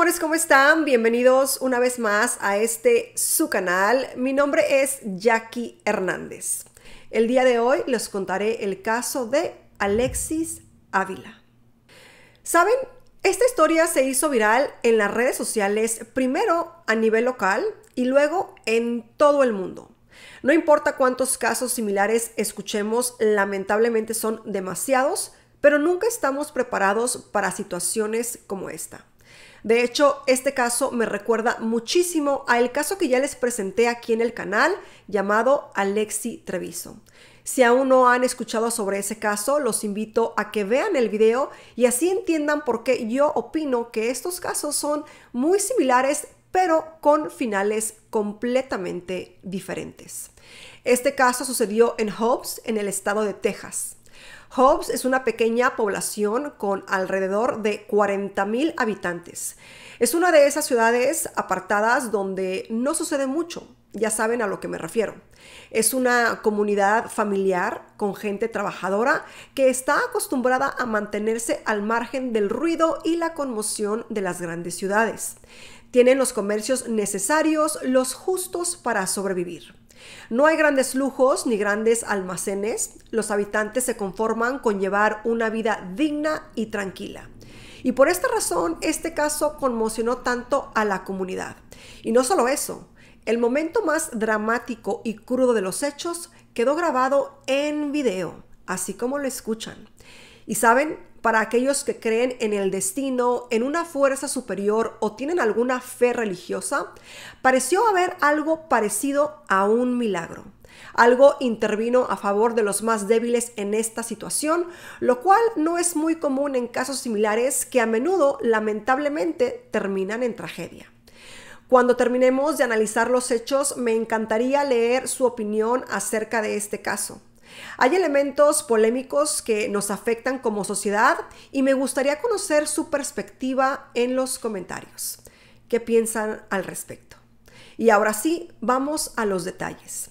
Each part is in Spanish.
amores, ¿cómo están? Bienvenidos una vez más a este su canal. Mi nombre es Jackie Hernández. El día de hoy les contaré el caso de Alexis Ávila. ¿Saben? Esta historia se hizo viral en las redes sociales, primero a nivel local y luego en todo el mundo. No importa cuántos casos similares escuchemos, lamentablemente son demasiados, pero nunca estamos preparados para situaciones como esta. De hecho, este caso me recuerda muchísimo al caso que ya les presenté aquí en el canal llamado Alexi Treviso. Si aún no han escuchado sobre ese caso, los invito a que vean el video y así entiendan por qué yo opino que estos casos son muy similares pero con finales completamente diferentes. Este caso sucedió en Hobbs, en el estado de Texas. Hobbs es una pequeña población con alrededor de 40.000 habitantes. Es una de esas ciudades apartadas donde no sucede mucho, ya saben a lo que me refiero. Es una comunidad familiar con gente trabajadora que está acostumbrada a mantenerse al margen del ruido y la conmoción de las grandes ciudades. Tienen los comercios necesarios, los justos para sobrevivir. No hay grandes lujos ni grandes almacenes. Los habitantes se conforman con llevar una vida digna y tranquila. Y por esta razón, este caso conmocionó tanto a la comunidad. Y no solo eso, el momento más dramático y crudo de los hechos quedó grabado en video, así como lo escuchan. Y saben, para aquellos que creen en el destino, en una fuerza superior o tienen alguna fe religiosa, pareció haber algo parecido a un milagro. Algo intervino a favor de los más débiles en esta situación, lo cual no es muy común en casos similares que a menudo lamentablemente terminan en tragedia. Cuando terminemos de analizar los hechos, me encantaría leer su opinión acerca de este caso. Hay elementos polémicos que nos afectan como sociedad y me gustaría conocer su perspectiva en los comentarios. ¿Qué piensan al respecto? Y ahora sí, vamos a los detalles.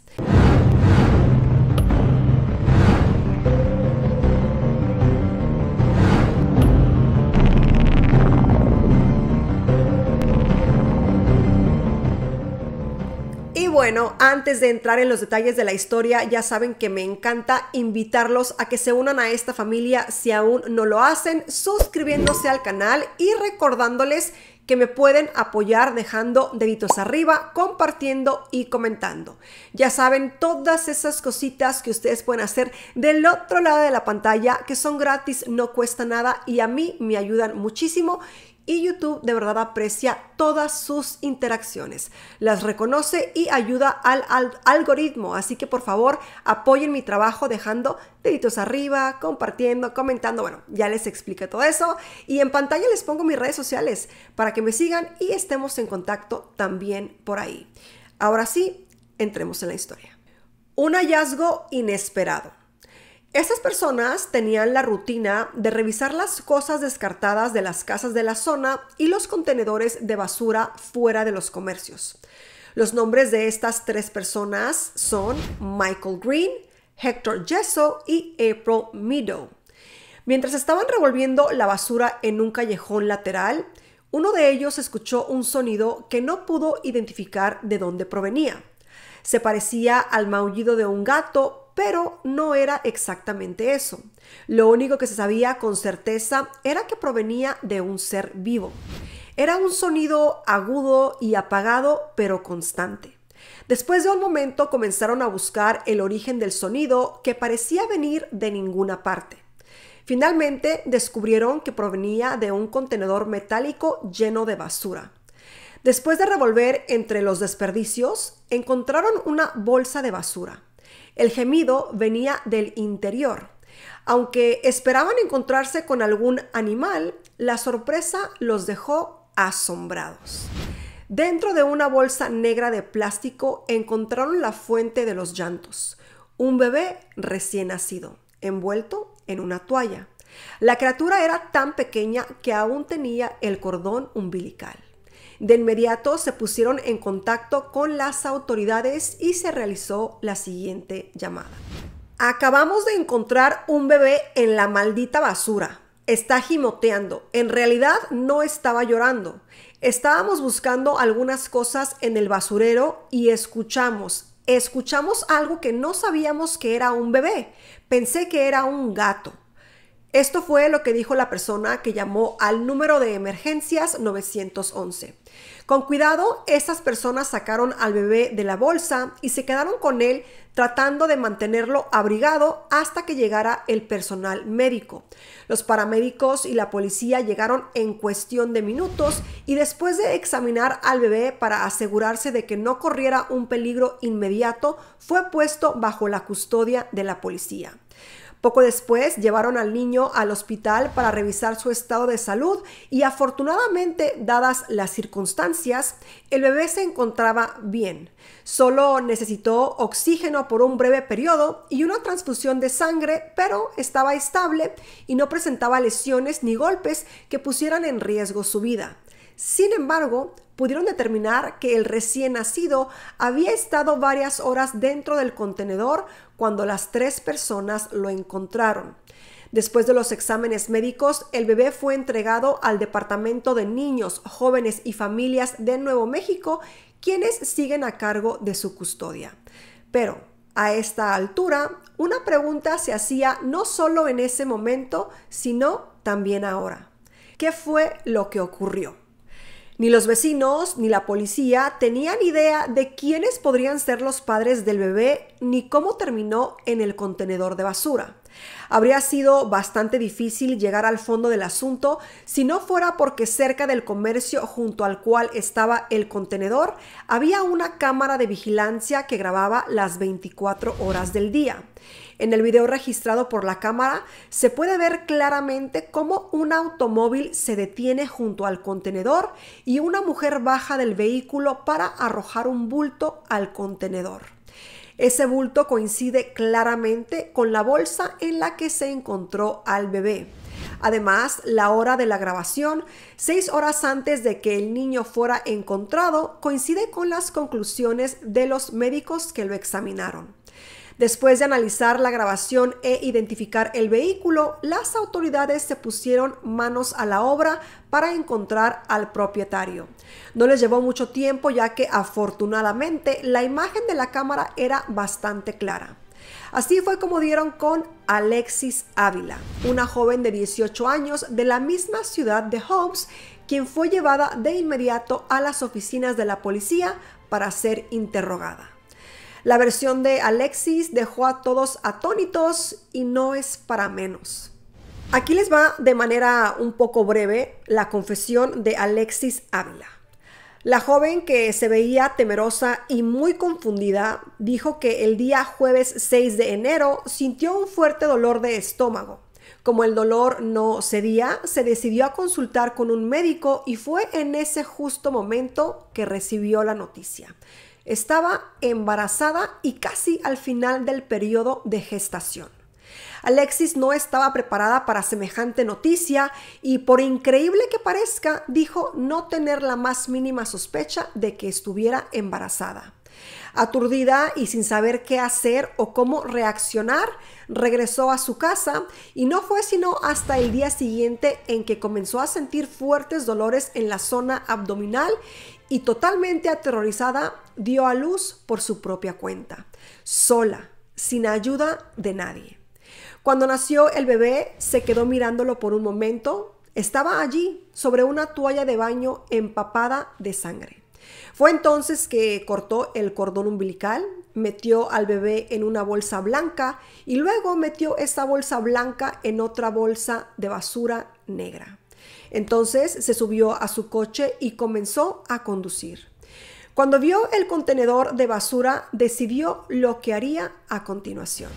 bueno, antes de entrar en los detalles de la historia, ya saben que me encanta invitarlos a que se unan a esta familia si aún no lo hacen, suscribiéndose al canal y recordándoles que me pueden apoyar dejando deditos arriba, compartiendo y comentando. Ya saben todas esas cositas que ustedes pueden hacer del otro lado de la pantalla que son gratis, no cuesta nada y a mí me ayudan muchísimo y YouTube de verdad aprecia todas sus interacciones, las reconoce y ayuda al, algoritmo, así que por favor apoyen mi trabajo dejando deditos arriba, compartiendo, comentando, bueno, ya les expliqué todo eso y en pantalla les pongo mis redes sociales para que me sigan y estemos en contacto también por ahí. Ahora sí, entremos en la historia. Un hallazgo inesperado. Estas personas tenían la rutina de revisar las cosas descartadas de las casas de la zona y los contenedores de basura fuera de los comercios. Los nombres de estas tres personas son Michael Green, Hector Jesso y April Meadow. Mientras estaban revolviendo la basura en un callejón lateral, uno de ellos escuchó un sonido que no pudo identificar de dónde provenía. Se parecía al maullido de un gato, pero no era exactamente eso. Lo único que se sabía con certeza era que provenía de un ser vivo. Era un sonido agudo y apagado, pero constante. Después de un momento comenzaron a buscar el origen del sonido que parecía venir de ninguna parte. Finalmente descubrieron que provenía de un contenedor metálico lleno de basura. Después de revolver entre los desperdicios, encontraron una bolsa de basura. El gemido venía del interior. Aunque esperaban encontrarse con algún animal, la sorpresa los dejó asombrados. Dentro de una bolsa negra de plástico encontraron la fuente de los llantos, un bebé recién nacido, envuelto en una toalla. La criatura era tan pequeña que aún tenía el cordón umbilical. De inmediato se pusieron en contacto con las autoridades y se realizó la siguiente llamada. Acabamos de encontrar un bebé en la maldita basura. Está gimoteando. En realidad no estaba llorando. Estábamos buscando algunas cosas en el basurero y escuchamos. Escuchamos algo que no sabíamos que era un bebé. Pensé que era un gato. Esto fue lo que dijo la persona que llamó al número de emergencias 911. Con cuidado, estas personas sacaron al bebé de la bolsa y se quedaron con él tratando de mantenerlo abrigado hasta que llegara el personal médico. Los paramédicos y la policía llegaron en cuestión de minutos y después de examinar al bebé para asegurarse de que no corriera un peligro inmediato, fue puesto bajo la custodia de la policía. Poco después llevaron al niño al hospital para revisar su estado de salud y afortunadamente, dadas las circunstancias, el bebé se encontraba bien. Solo necesitó oxígeno por un breve periodo y una transfusión de sangre, pero estaba estable y no presentaba lesiones ni golpes que pusieran en riesgo su vida. Sin embargo, pudieron determinar que el recién nacido había estado varias horas dentro del contenedor cuando las tres personas lo encontraron. Después de los exámenes médicos, el bebé fue entregado al Departamento de Niños, Jóvenes y Familias de Nuevo México, quienes siguen a cargo de su custodia. Pero a esta altura, una pregunta se hacía no solo en ese momento, sino también ahora. ¿Qué fue lo que ocurrió? Ni los vecinos ni la policía tenían idea de quiénes podrían ser los padres del bebé ni cómo terminó en el contenedor de basura. Habría sido bastante difícil llegar al fondo del asunto si no fuera porque cerca del comercio junto al cual estaba el contenedor había una cámara de vigilancia que grababa las 24 horas del día. En el video registrado por la cámara se puede ver claramente cómo un automóvil se detiene junto al contenedor y una mujer baja del vehículo para arrojar un bulto al contenedor. Ese bulto coincide claramente con la bolsa en la que se encontró al bebé. Además, la hora de la grabación, seis horas antes de que el niño fuera encontrado, coincide con las conclusiones de los médicos que lo examinaron. Después de analizar la grabación e identificar el vehículo, las autoridades se pusieron manos a la obra para encontrar al propietario. No les llevó mucho tiempo ya que afortunadamente la imagen de la cámara era bastante clara. Así fue como dieron con Alexis Ávila, una joven de 18 años de la misma ciudad de Hobbs, quien fue llevada de inmediato a las oficinas de la policía para ser interrogada. La versión de Alexis dejó a todos atónitos y no es para menos. Aquí les va de manera un poco breve la confesión de Alexis Ávila. La joven que se veía temerosa y muy confundida dijo que el día jueves 6 de enero sintió un fuerte dolor de estómago. Como el dolor no cedía, se decidió a consultar con un médico y fue en ese justo momento que recibió la noticia. Estaba embarazada y casi al final del periodo de gestación. Alexis no estaba preparada para semejante noticia y por increíble que parezca, dijo no tener la más mínima sospecha de que estuviera embarazada. Aturdida y sin saber qué hacer o cómo reaccionar, regresó a su casa y no fue sino hasta el día siguiente en que comenzó a sentir fuertes dolores en la zona abdominal y totalmente aterrorizada dio a luz por su propia cuenta, sola, sin ayuda de nadie. Cuando nació el bebé se quedó mirándolo por un momento. Estaba allí, sobre una toalla de baño empapada de sangre. Fue entonces que cortó el cordón umbilical, metió al bebé en una bolsa blanca y luego metió esa bolsa blanca en otra bolsa de basura negra. Entonces se subió a su coche y comenzó a conducir. Cuando vio el contenedor de basura, decidió lo que haría a continuación.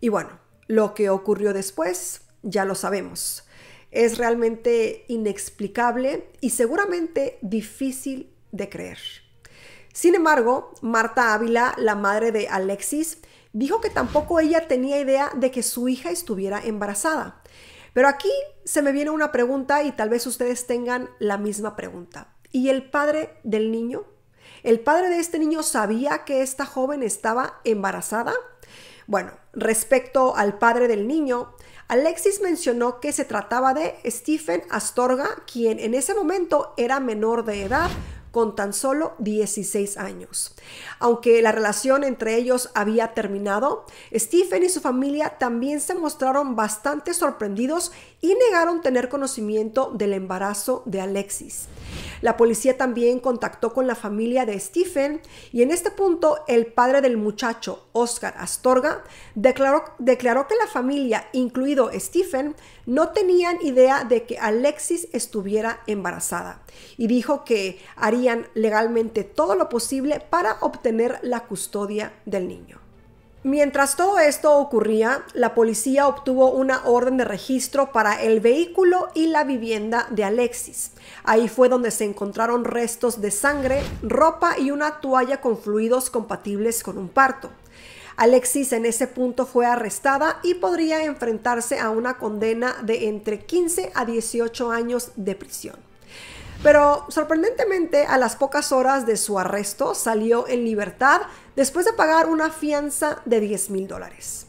Y bueno, lo que ocurrió después ya lo sabemos. Es realmente inexplicable y seguramente difícil de creer. Sin embargo, Marta Ávila, la madre de Alexis, dijo que tampoco ella tenía idea de que su hija estuviera embarazada. Pero aquí se me viene una pregunta y tal vez ustedes tengan la misma pregunta. ¿Y el padre del niño? ¿El padre de este niño sabía que esta joven estaba embarazada? Bueno, respecto al padre del niño, Alexis mencionó que se trataba de Stephen Astorga, quien en ese momento era menor de edad, con tan solo 16 años. Aunque la relación entre ellos había terminado, Stephen y su familia también se mostraron bastante sorprendidos y negaron tener conocimiento del embarazo de Alexis. La policía también contactó con la familia de Stephen y en este punto el padre del muchacho, Oscar Astorga, declaró, declaró que la familia, incluido Stephen, no tenían idea de que Alexis estuviera embarazada y dijo que harían legalmente todo lo posible para obtener la custodia del niño. Mientras todo esto ocurría, la policía obtuvo una orden de registro para el vehículo y la vivienda de Alexis. Ahí fue donde se encontraron restos de sangre, ropa y una toalla con fluidos compatibles con un parto. Alexis en ese punto fue arrestada y podría enfrentarse a una condena de entre 15 a 18 años de prisión pero sorprendentemente a las pocas horas de su arresto salió en libertad después de pagar una fianza de 10 mil dólares.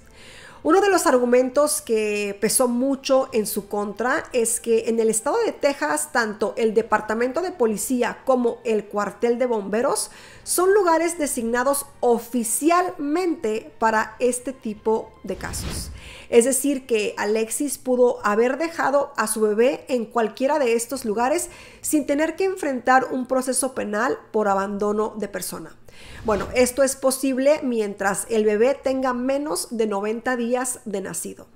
Uno de los argumentos que pesó mucho en su contra es que en el estado de Texas tanto el departamento de policía como el cuartel de bomberos son lugares designados oficialmente para este tipo de casos. Es decir, que Alexis pudo haber dejado a su bebé en cualquiera de estos lugares sin tener que enfrentar un proceso penal por abandono de persona. Bueno, esto es posible mientras el bebé tenga menos de 90 días de nacido.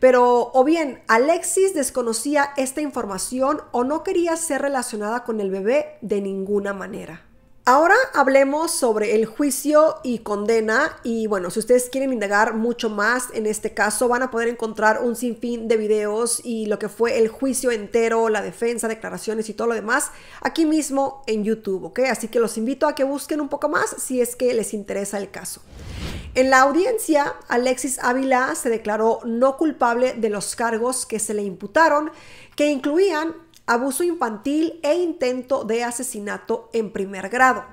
Pero o bien Alexis desconocía esta información o no quería ser relacionada con el bebé de ninguna manera. Ahora hablemos sobre el juicio y condena y bueno, si ustedes quieren indagar mucho más en este caso van a poder encontrar un sinfín de videos y lo que fue el juicio entero, la defensa, declaraciones y todo lo demás aquí mismo en YouTube, ¿ok? Así que los invito a que busquen un poco más si es que les interesa el caso. En la audiencia, Alexis Ávila se declaró no culpable de los cargos que se le imputaron, que incluían abuso infantil e intento de asesinato en primer grado.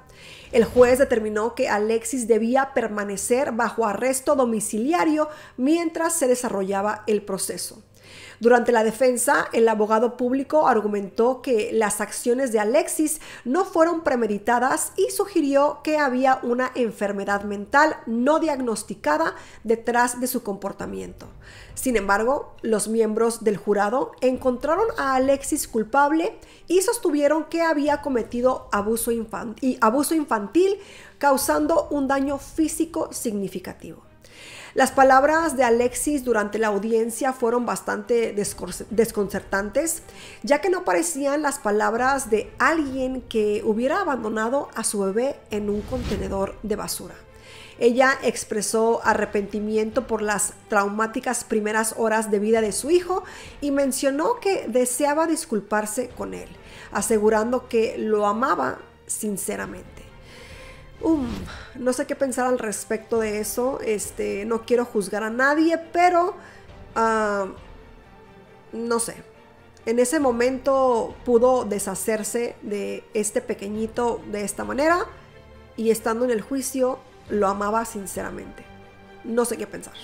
El juez determinó que Alexis debía permanecer bajo arresto domiciliario mientras se desarrollaba el proceso. Durante la defensa, el abogado público argumentó que las acciones de Alexis no fueron premeditadas y sugirió que había una enfermedad mental no diagnosticada detrás de su comportamiento. Sin embargo, los miembros del jurado encontraron a Alexis culpable y sostuvieron que había cometido abuso, abuso infantil causando un daño físico significativo. Las palabras de Alexis durante la audiencia fueron bastante desconcertantes, ya que no parecían las palabras de alguien que hubiera abandonado a su bebé en un contenedor de basura. Ella expresó arrepentimiento por las traumáticas primeras horas de vida de su hijo y mencionó que deseaba disculparse con él, asegurando que lo amaba sinceramente no sé qué pensar al respecto de eso. Este, no quiero juzgar a nadie, pero ah, no sé. En ese momento pudo deshacerse de este pequeñito de esta manera y estando en el juicio lo amaba sinceramente. No sé qué pensar.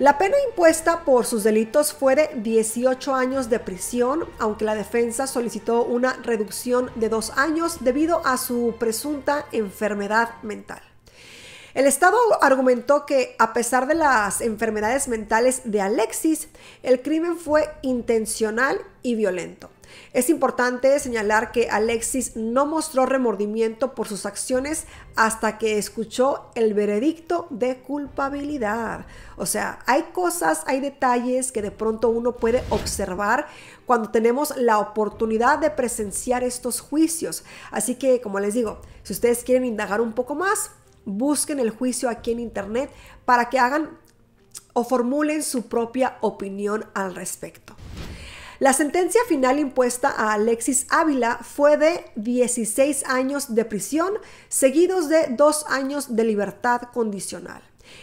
La pena impuesta por sus delitos fue de 18 años de prisión, aunque la defensa solicitó una reducción de dos años debido a su presunta enfermedad mental. El Estado argumentó que a pesar de las enfermedades mentales de Alexis, el crimen fue intencional y violento. Es importante señalar que Alexis no mostró remordimiento por sus acciones hasta que escuchó el veredicto de culpabilidad. O sea, hay cosas, hay detalles que de pronto uno puede observar cuando tenemos la oportunidad de presenciar estos juicios. Así que, como les digo, si ustedes quieren indagar un poco más, busquen el juicio aquí en internet para que hagan o formulen su propia opinión al respecto. La sentencia final impuesta a Alexis Ávila fue de 16 años de prisión, seguidos de dos años de libertad condicional.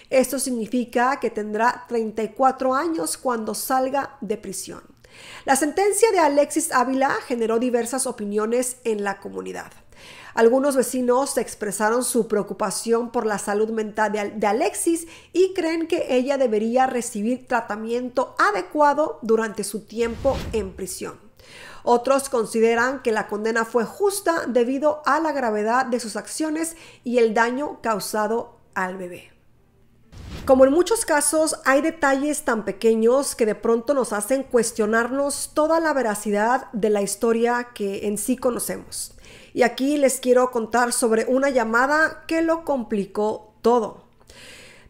Esto significa que tendrá 34 años cuando salga de prisión. La sentencia de Alexis Ávila generó diversas opiniones en la comunidad. Algunos vecinos expresaron su preocupación por la salud mental de Alexis y creen que ella debería recibir tratamiento adecuado durante su tiempo en prisión. Otros consideran que la condena fue justa debido a la gravedad de sus acciones y el daño causado al bebé. Como en muchos casos, hay detalles tan pequeños que de pronto nos hacen cuestionarnos toda la veracidad de la historia que en sí conocemos. Y aquí les quiero contar sobre una llamada que lo complicó todo.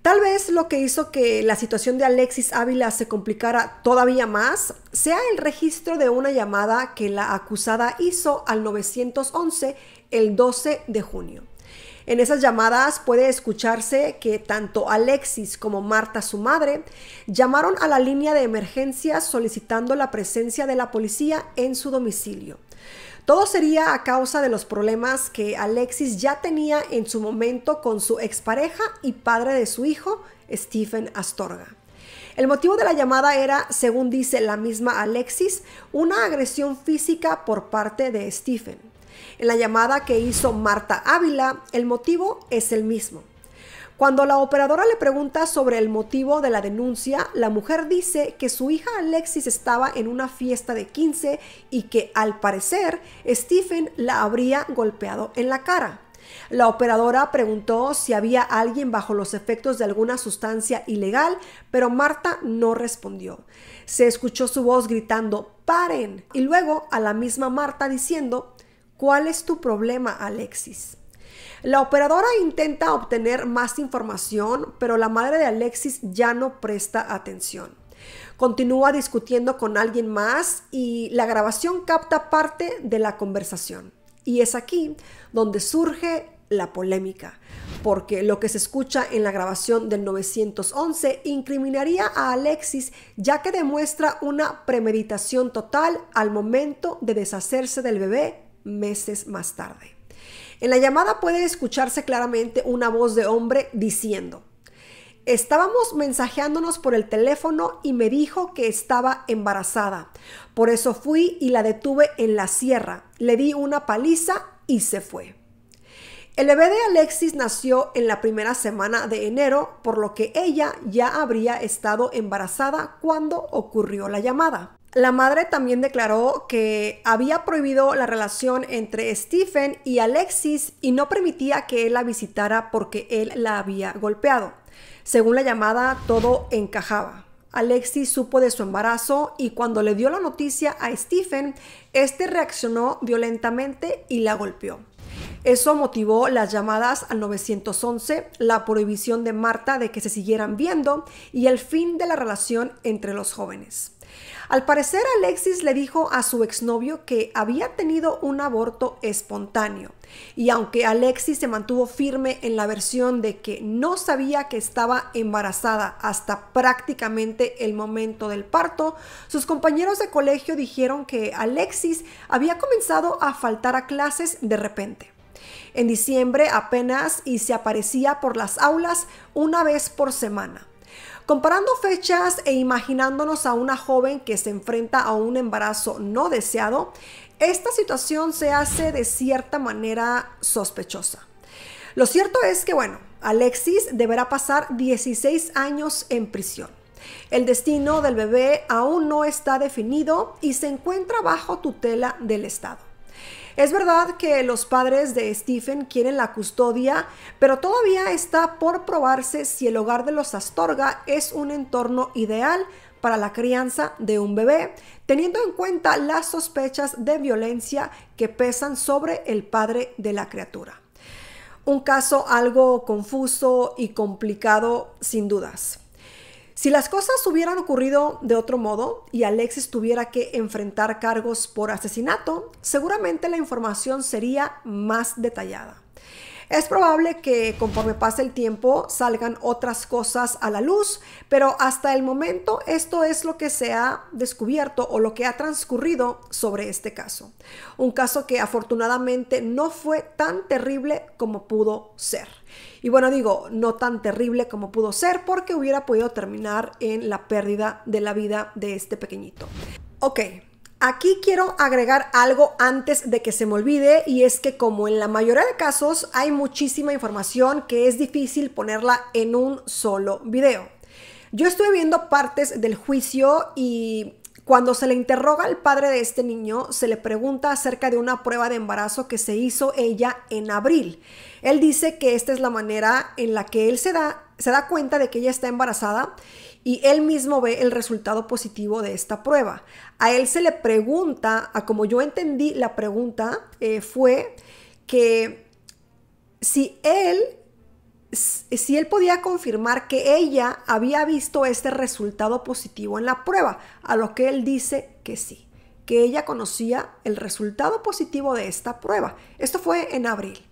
Tal vez lo que hizo que la situación de Alexis Ávila se complicara todavía más sea el registro de una llamada que la acusada hizo al 911 el 12 de junio. En esas llamadas puede escucharse que tanto Alexis como Marta, su madre, llamaron a la línea de emergencia solicitando la presencia de la policía en su domicilio. Todo sería a causa de los problemas que Alexis ya tenía en su momento con su expareja y padre de su hijo, Stephen Astorga. El motivo de la llamada era, según dice la misma Alexis, una agresión física por parte de Stephen. En la llamada que hizo Marta Ávila, el motivo es el mismo. Cuando la operadora le pregunta sobre el motivo de la denuncia, la mujer dice que su hija Alexis estaba en una fiesta de 15 y que al parecer Stephen la habría golpeado en la cara. La operadora preguntó si había alguien bajo los efectos de alguna sustancia ilegal, pero Marta no respondió. Se escuchó su voz gritando, paren, y luego a la misma Marta diciendo, ¿cuál es tu problema, Alexis? La operadora intenta obtener más información, pero la madre de Alexis ya no presta atención. Continúa discutiendo con alguien más y la grabación capta parte de la conversación. Y es aquí donde surge la polémica, porque lo que se escucha en la grabación del 911 incriminaría a Alexis ya que demuestra una premeditación total al momento de deshacerse del bebé meses más tarde. En la llamada puede escucharse claramente una voz de hombre diciendo, Estábamos mensajeándonos por el teléfono y me dijo que estaba embarazada. Por eso fui y la detuve en la sierra. Le di una paliza y se fue. El bebé de Alexis nació en la primera semana de enero, por lo que ella ya habría estado embarazada cuando ocurrió la llamada. La madre también declaró que había prohibido la relación entre Stephen y Alexis y no permitía que él la visitara porque él la había golpeado. Según la llamada, todo encajaba. Alexis supo de su embarazo y cuando le dio la noticia a Stephen, este reaccionó violentamente y la golpeó. Eso motivó las llamadas al 911, la prohibición de Marta de que se siguieran viendo y el fin de la relación entre los jóvenes. Al parecer, Alexis le dijo a su exnovio que había tenido un aborto espontáneo. Y aunque Alexis se mantuvo firme en la versión de que no sabía que estaba embarazada hasta prácticamente el momento del parto, sus compañeros de colegio dijeron que Alexis había comenzado a faltar a clases de repente. En diciembre apenas y se aparecía por las aulas una vez por semana. Comparando fechas e imaginándonos a una joven que se enfrenta a un embarazo no deseado, esta situación se hace de cierta manera sospechosa. Lo cierto es que, bueno, Alexis deberá pasar 16 años en prisión. El destino del bebé aún no está definido y se encuentra bajo tutela del Estado. Es verdad que los padres de Stephen quieren la custodia, pero todavía está por probarse si el hogar de los Astorga es un entorno ideal para la crianza de un bebé, teniendo en cuenta las sospechas de violencia que pesan sobre el padre de la criatura. Un caso algo confuso y complicado sin dudas. Si las cosas hubieran ocurrido de otro modo y Alexis tuviera que enfrentar cargos por asesinato, seguramente la información sería más detallada. Es probable que conforme pase el tiempo salgan otras cosas a la luz, pero hasta el momento esto es lo que se ha descubierto o lo que ha transcurrido sobre este caso. Un caso que afortunadamente no fue tan terrible como pudo ser. Y bueno, digo, no tan terrible como pudo ser porque hubiera podido terminar en la pérdida de la vida de este pequeñito. Ok, Aquí quiero agregar algo antes de que se me olvide y es que como en la mayoría de casos hay muchísima información que es difícil ponerla en un solo video. Yo estuve viendo partes del juicio y cuando se le interroga al padre de este niño se le pregunta acerca de una prueba de embarazo que se hizo ella en abril. Él dice que esta es la manera en la que él se da, se da cuenta de que ella está embarazada y él mismo ve el resultado positivo de esta prueba. A él se le pregunta, a como yo entendí la pregunta, eh, fue que si él si él podía confirmar que ella había visto este resultado positivo en la prueba, a lo que él dice que sí, que ella conocía el resultado positivo de esta prueba. Esto fue en abril.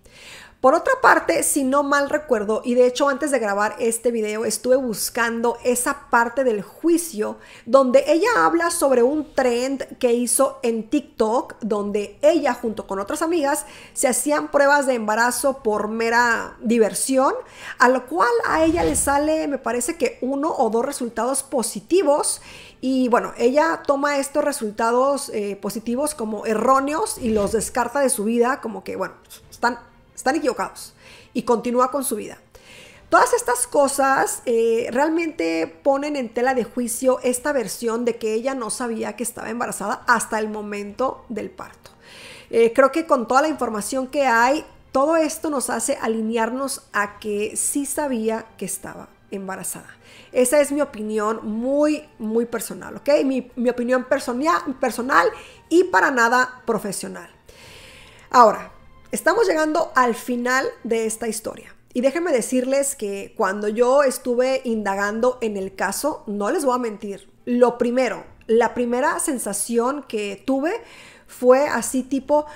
Por otra parte, si no mal recuerdo, y de hecho antes de grabar este video estuve buscando esa parte del juicio donde ella habla sobre un trend que hizo en TikTok, donde ella junto con otras amigas se hacían pruebas de embarazo por mera diversión, a lo cual a ella le sale, me parece que uno o dos resultados positivos. Y bueno, ella toma estos resultados eh, positivos como erróneos y los descarta de su vida, como que, bueno, están están equivocados y continúa con su vida. Todas estas cosas eh, realmente ponen en tela de juicio esta versión de que ella no sabía que estaba embarazada hasta el momento del parto. Eh, creo que con toda la información que hay, todo esto nos hace alinearnos a que sí sabía que estaba embarazada. Esa es mi opinión muy, muy personal, ¿ok? mi opinión personal y para nada profesional. Ahora, Estamos llegando al final de esta historia. Y déjenme decirles que cuando yo estuve indagando en el caso, no les voy a mentir, lo primero, la primera sensación que tuve fue así tipo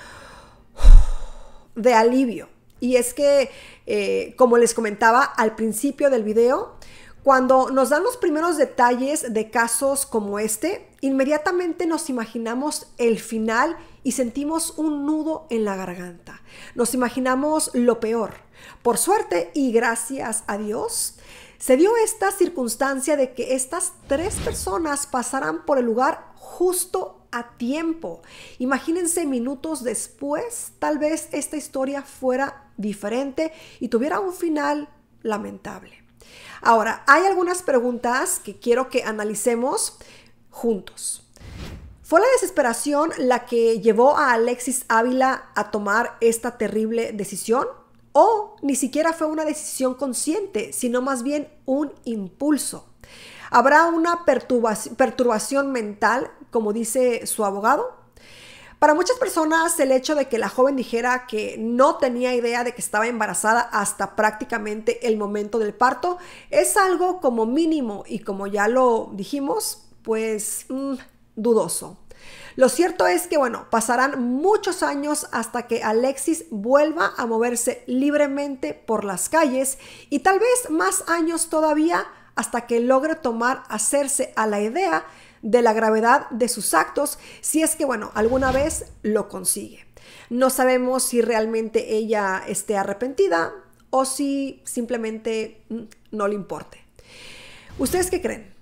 de alivio. Y es que, eh, como les comentaba al principio del video, cuando nos dan los primeros detalles de casos como este, inmediatamente nos imaginamos el final y sentimos un nudo en la garganta. Nos imaginamos lo peor. Por suerte y gracias a Dios, se dio esta circunstancia de que estas tres personas pasarán por el lugar justo a tiempo. Imagínense minutos después, tal vez esta historia fuera diferente y tuviera un final lamentable. Ahora, hay algunas preguntas que quiero que analicemos juntos. Fue la desesperación la que llevó a Alexis Ávila a tomar esta terrible decisión, o ni siquiera fue una decisión consciente, sino más bien un impulso. Habrá una perturbación mental, como dice su abogado, para muchas personas el hecho de que la joven dijera que no tenía idea de que estaba embarazada hasta prácticamente el momento del parto es algo como mínimo y como ya lo dijimos, pues mm, dudoso. Lo cierto es que, bueno, pasarán muchos años hasta que Alexis vuelva a moverse libremente por las calles y tal vez más años todavía hasta que logre tomar, hacerse a la idea de la gravedad de sus actos, si es que, bueno, alguna vez lo consigue. No sabemos si realmente ella esté arrepentida o si simplemente mm, no le importe. ¿Ustedes qué creen?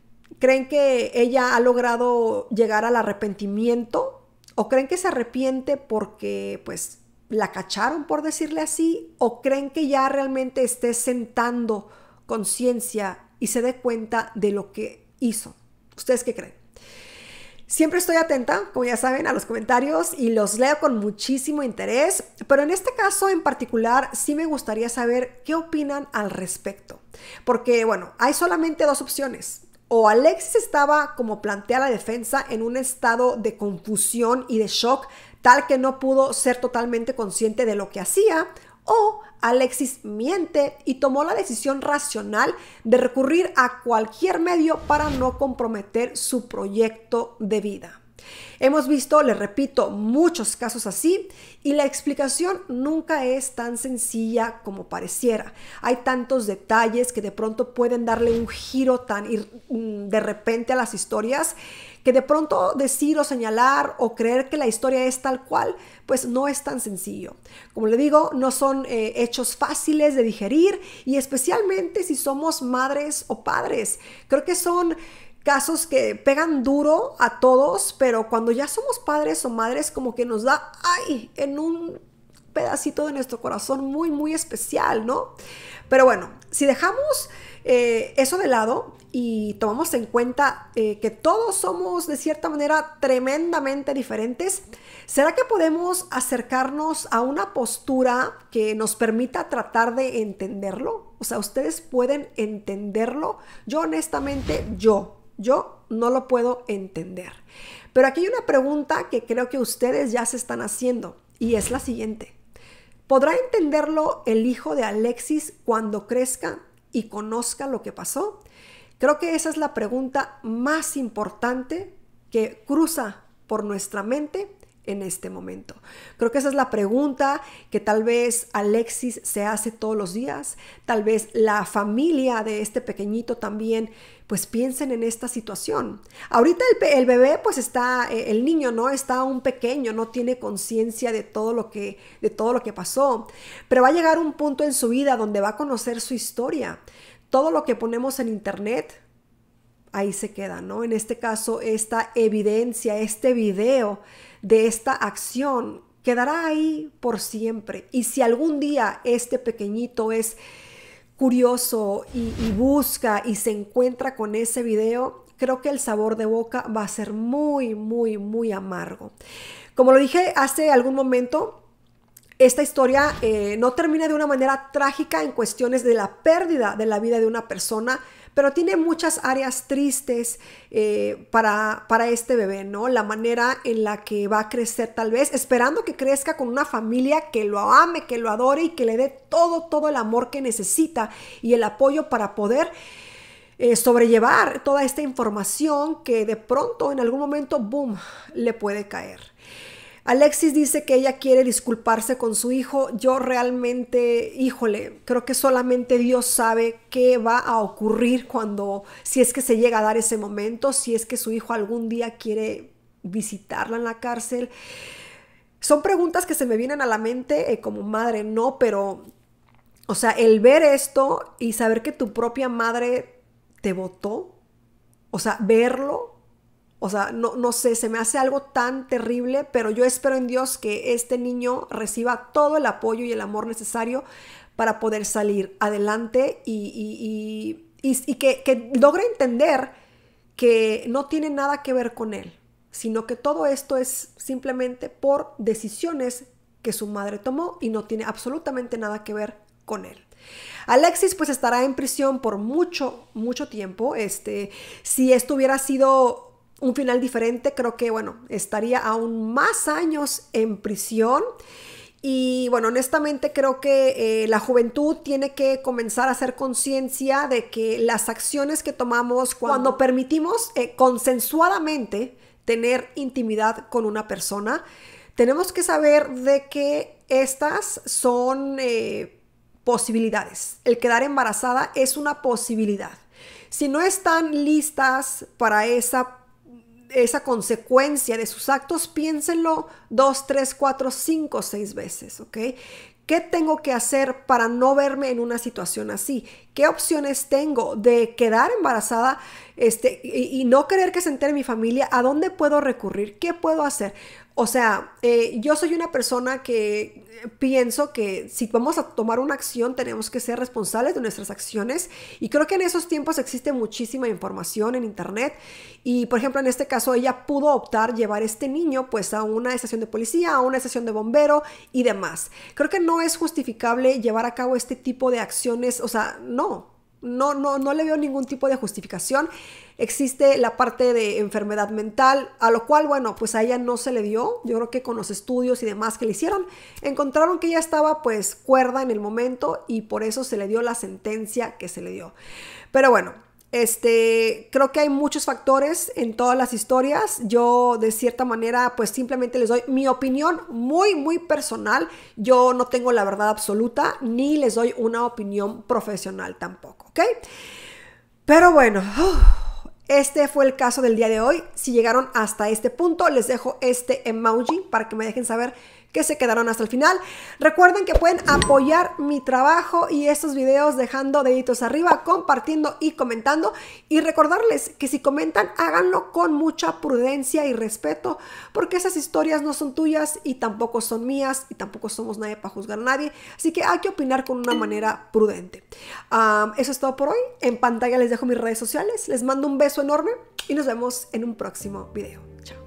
¿Creen que ella ha logrado llegar al arrepentimiento? ¿O creen que se arrepiente porque pues la cacharon por decirle así? ¿O creen que ya realmente esté sentando conciencia y se dé cuenta de lo que hizo? ¿Ustedes qué creen? Siempre estoy atenta, como ya saben, a los comentarios y los leo con muchísimo interés, pero en este caso en particular sí me gustaría saber qué opinan al respecto, porque bueno, hay solamente dos opciones o Alexis estaba, como plantea la defensa, en un estado de confusión y de shock, tal que no pudo ser totalmente consciente de lo que hacía, o Alexis miente y tomó la decisión racional de recurrir a cualquier medio para no comprometer su proyecto de vida. Hemos visto, les repito, muchos casos así y la explicación nunca es tan sencilla como pareciera. Hay tantos detalles que de pronto pueden darle un giro tan mm, de repente a las historias que de pronto decir o señalar o creer que la historia es tal cual, pues no es tan sencillo. Como le digo, no son eh, hechos fáciles de digerir y especialmente si somos madres o padres. Creo que son casos que pegan duro a todos, pero cuando ya somos padres o madres como que nos da, ay, en un pedacito de nuestro corazón muy, muy especial, ¿no? Pero bueno, si dejamos eh, eso de lado y tomamos en cuenta eh, que todos somos de cierta manera tremendamente diferentes, ¿será que podemos acercarnos a una postura que nos permita tratar de entenderlo? O sea, ustedes pueden entenderlo. Yo honestamente, yo yo no lo puedo entender. Pero aquí hay una pregunta que creo que ustedes ya se están haciendo y es la siguiente. ¿Podrá entenderlo el hijo de Alexis cuando crezca y conozca lo que pasó? Creo que esa es la pregunta más importante que cruza por nuestra mente en este momento? Creo que esa es la pregunta que tal vez Alexis se hace todos los días, tal vez la familia de este pequeñito también, pues piensen en esta situación. Ahorita el, bebé, pues está, eh, el niño, ¿no? Está un pequeño, no tiene conciencia de todo lo que, de todo lo que pasó, pero va a llegar un punto en su vida donde va a conocer su historia. Todo lo que ponemos en internet, ahí se queda, ¿no? En este caso, esta evidencia, este video de esta acción quedará ahí por siempre. Y si algún día este pequeñito es curioso y, busca y se encuentra con ese video, creo que el sabor de boca va a ser muy, muy, muy amargo. Como lo dije hace algún momento, esta historia eh, no termina de una manera trágica en cuestiones de la pérdida de la vida de una persona, pero tiene muchas áreas tristes eh, para, para este bebé, ¿no? La manera en la que va a crecer tal vez, esperando que crezca con una familia que lo ame, que lo adore y que le dé todo, todo el amor que necesita y el apoyo para poder eh, sobrellevar toda esta información que de pronto en algún momento, boom, le puede caer. Alexis dice que ella quiere disculparse con su hijo. Yo realmente, híjole, creo que solamente Dios sabe qué va a ocurrir cuando, si es que se llega a dar ese momento, si es que su hijo algún día quiere visitarla en la cárcel. Son preguntas que se me vienen a la mente eh, como madre, no, pero, o sea, el ver esto y saber que tu propia madre te votó, o sea, verlo o sea, no, sé, se me hace algo tan terrible, pero yo espero en Dios que este niño reciba todo el apoyo y el amor necesario para poder salir adelante y, y, y, que, que logre entender que no tiene nada que ver con él, sino que todo esto es simplemente por decisiones que su madre tomó y no tiene absolutamente nada que ver con él. Alexis pues estará en prisión por mucho, mucho tiempo. Este, si esto hubiera sido un final diferente, creo que, bueno, estaría aún más años en prisión. Y bueno, honestamente creo que eh, la juventud tiene que comenzar a hacer conciencia de que las acciones que tomamos cuando, permitimos eh, consensuadamente tener intimidad con una persona, tenemos que saber de que estas son eh, posibilidades. El quedar embarazada es una posibilidad. Si no están listas para esa esa consecuencia de sus actos, piénsenlo dos, tres, cuatro, cinco, seis veces, ¿ok? ¿Qué tengo que hacer para no verme en una situación así? ¿Qué opciones tengo de quedar embarazada este, y, no querer que se entere mi familia? ¿A dónde puedo recurrir? ¿Qué puedo hacer? O sea, eh, yo soy una persona que pienso que si vamos a tomar una acción tenemos que ser responsables de nuestras acciones y creo que en esos tiempos existe muchísima información en internet y por ejemplo en este caso ella pudo optar llevar este niño pues a una estación de policía, a una estación de bombero y demás. Creo que no es justificable llevar a cabo este tipo de acciones, o sea, no, no, no, no le veo ningún tipo de justificación. Existe la parte de enfermedad mental, a lo cual, bueno, pues a ella no se le dio. Yo creo que con los estudios y demás que le hicieron, encontraron que ella estaba pues cuerda en el momento y por eso se le dio la sentencia que se le dio. Pero bueno, este, creo que hay muchos factores en todas las historias. Yo de cierta manera pues simplemente les doy mi opinión muy muy personal. Yo no tengo la verdad absoluta ni les doy una opinión profesional tampoco, ¿ok? Pero bueno, este fue el caso del día de hoy. Si llegaron hasta este punto, les dejo este emoji para que me dejen saber que se quedaron hasta el final. Recuerden que pueden apoyar mi trabajo y estos videos dejando deditos arriba, compartiendo y comentando. Y recordarles que si comentan, háganlo con mucha prudencia y respeto, porque esas historias no son tuyas y tampoco son mías y tampoco somos nadie para juzgar a nadie. Así que hay que opinar con una manera prudente. eso es todo por hoy. En pantalla les dejo mis redes sociales. Les mando un beso enorme y nos vemos en un próximo video. Chao.